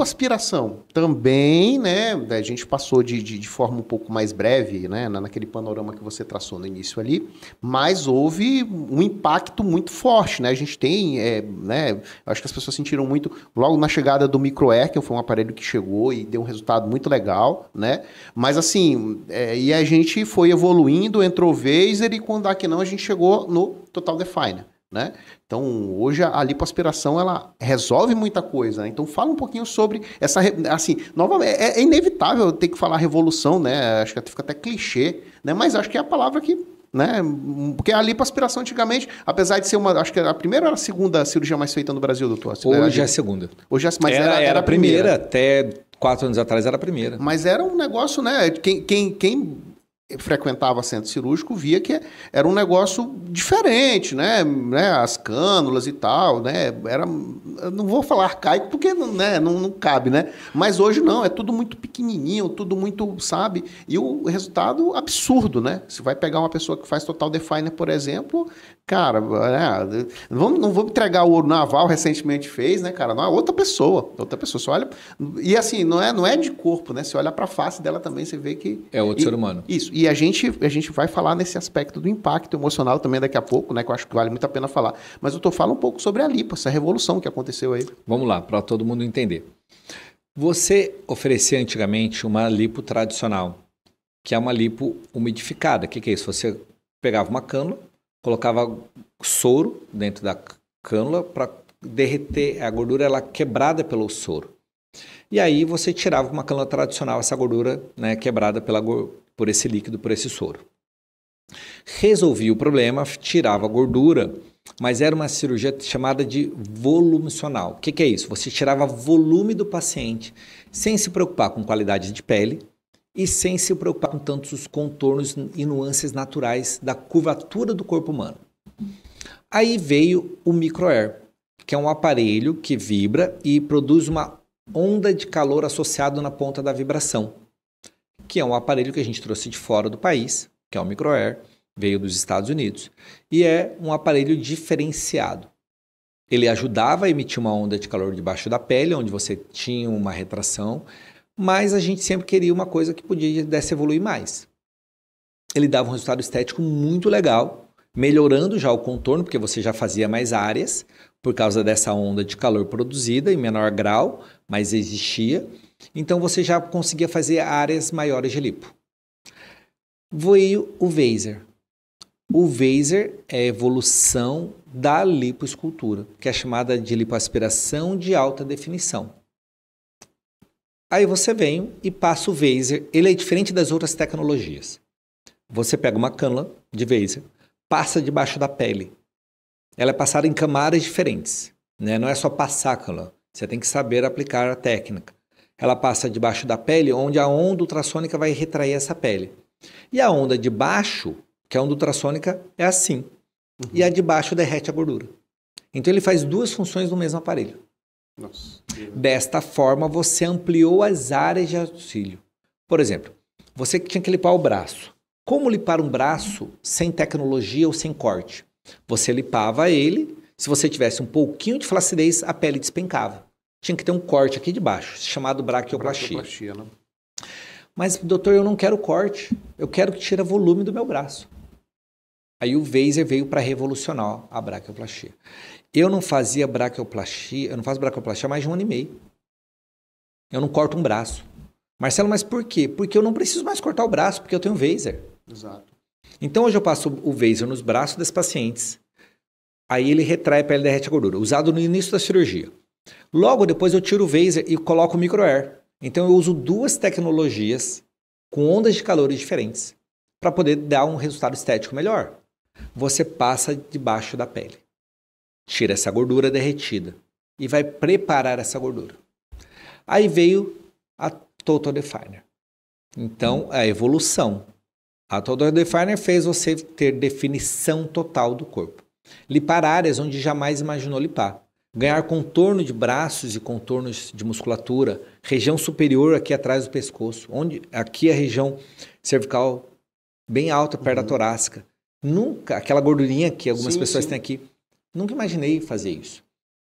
lipoaspiração também, né? A gente passou de, de, de, forma um pouco mais breve, né? Naquele panorama que você traçou no início ali, mas houve um impacto muito forte, né? A gente tem, é, né? Acho que as pessoas sentiram muito logo na chegada do Micro que foi um aparelho que chegou e deu um resultado muito legal, né? Mas assim, é, e a gente foi evoluindo, entrou o Vaser e quando dá não, a gente chegou no Total Definer. Né? Então, hoje a, lipoaspiração ela resolve muita coisa. Né? Então, fala um pouquinho sobre essa. Assim, novamente, é, é, inevitável ter que falar revolução, né? Acho que fica até clichê, né? mas acho que é a palavra que né? Porque a lipoaspiração antigamente, apesar de ser uma, acho que a primeira ou a segunda cirurgia mais feita no Brasil, doutor? Hoje é a segunda. Hoje é, mas era, era, era a primeira. primeira. até quatro anos atrás era a primeira. Mas era um negócio, né? Quem, quem, quem frequentava centro cirúrgico via que era um negócio diferente, né? né? As cânulas e tal, né? Era, não vou falar arcaico porque né? não, não cabe, né? Mas hoje não, é tudo muito pequenininho, tudo muito, sabe? E o resultado absurdo, né? Você vai pegar uma pessoa que faz Total Definer, por exemplo, cara, né? Vamos, não vou entregar o ouro naval recentemente fez, né, cara? Não, é outra pessoa, outra pessoa. Você olha e assim não é não é de corpo, né? Você olha para a face dela também, você vê que é outro e, ser humano. Isso. E a gente, a gente vai falar nesse aspecto do impacto emocional também daqui a pouco, né? Que eu acho que vale muito a pena falar. Mas eu tô fala um pouco sobre a lipo, essa revolução que aconteceu aí. Vamos lá, para todo mundo entender. Você oferecia antigamente uma lipo tradicional, que é uma lipo umidificada. O que, que é isso? Você pegava uma cânula, colocava soro dentro da cânula para derreter a gordura, ela quebrada pelo soro. E aí você tirava com uma cânula tradicional essa gordura né, quebrada pela, por esse líquido, por esse soro. Resolvia o problema, tirava a gordura, mas era uma cirurgia chamada de volumicional. O que, que, é isso? Você tirava volume do paciente sem se preocupar com qualidade de pele e sem se preocupar com tantos os contornos e nuances naturais da curvatura do corpo humano. Aí veio o microair, que é um aparelho que vibra e produz uma onda de calor associado na ponta da vibração que é um aparelho que a gente trouxe de fora do país, que é o MicroAir, veio dos Estados Unidos, e é um aparelho diferenciado. Ele ajudava a emitir uma onda de calor debaixo da pele, onde você tinha uma retração, mas a gente sempre queria uma coisa que pudesse evoluir mais. Ele dava um resultado estético muito legal, melhorando já o contorno, porque você já fazia mais áreas por causa dessa onda de calor produzida em menor grau, mas existia. Então você já conseguia fazer áreas maiores de lipo. Veio o Vaser. O Vaser é a evolução da lipoescultura, que é chamada de lipoaspiração de alta definição. Aí você vem e passa o Vaser. Ele é diferente das outras tecnologias. Você pega uma cânula de Vaser, passa debaixo da pele. Ela é passada em camadas diferentes. Né? Não é só passar a cânula. Você tem que saber aplicar a técnica ela passa debaixo da pele, onde a onda ultrassônica vai retrair essa pele. E a onda de baixo, que é a onda ultrassônica, é assim. Uhum. E a de baixo derrete a gordura. Então ele faz duas funções no mesmo aparelho. Nossa. Desta forma, você ampliou as áreas de auxílio. Por exemplo, você que tinha que limpar o braço. Como limpar um braço sem tecnologia ou sem corte? Você limpava ele, se você tivesse um pouquinho de flacidez, a pele despencava tinha que ter um corte aqui de baixo, chamado braquioplastia. braquioplastia né? Mas, doutor, eu não quero corte, eu quero que tira volume do meu braço. Aí o Vaser veio para revolucionar a braquioplastia. Eu não fazia braquioplastia, eu não faço braquioplastia há mais de um ano e meio. Eu não corto um braço. Marcelo, mas por quê? Porque eu não preciso mais cortar o braço, porque eu tenho Vaser. Exato. Então hoje eu passo o Vaser nos braços dos pacientes. Aí ele retrai a pele, derrete a gordura, usado no início da cirurgia. Logo depois eu tiro o Vaser e coloco o Micro Então eu uso duas tecnologias com ondas de calor diferentes para poder dar um resultado estético melhor. Você passa debaixo da pele, tira essa gordura derretida e vai preparar essa gordura. Aí veio a Total Definer. Então, hum. a evolução. A Total Definer fez você ter definição total do corpo. Lipar áreas onde jamais imaginou lipar ganhar contorno de braços e contornos de musculatura, região superior aqui atrás do pescoço, onde aqui é a região cervical bem alta, perto uhum. da torácica. Nunca, aquela gordurinha que algumas sim, pessoas sim. têm aqui, nunca imaginei fazer isso.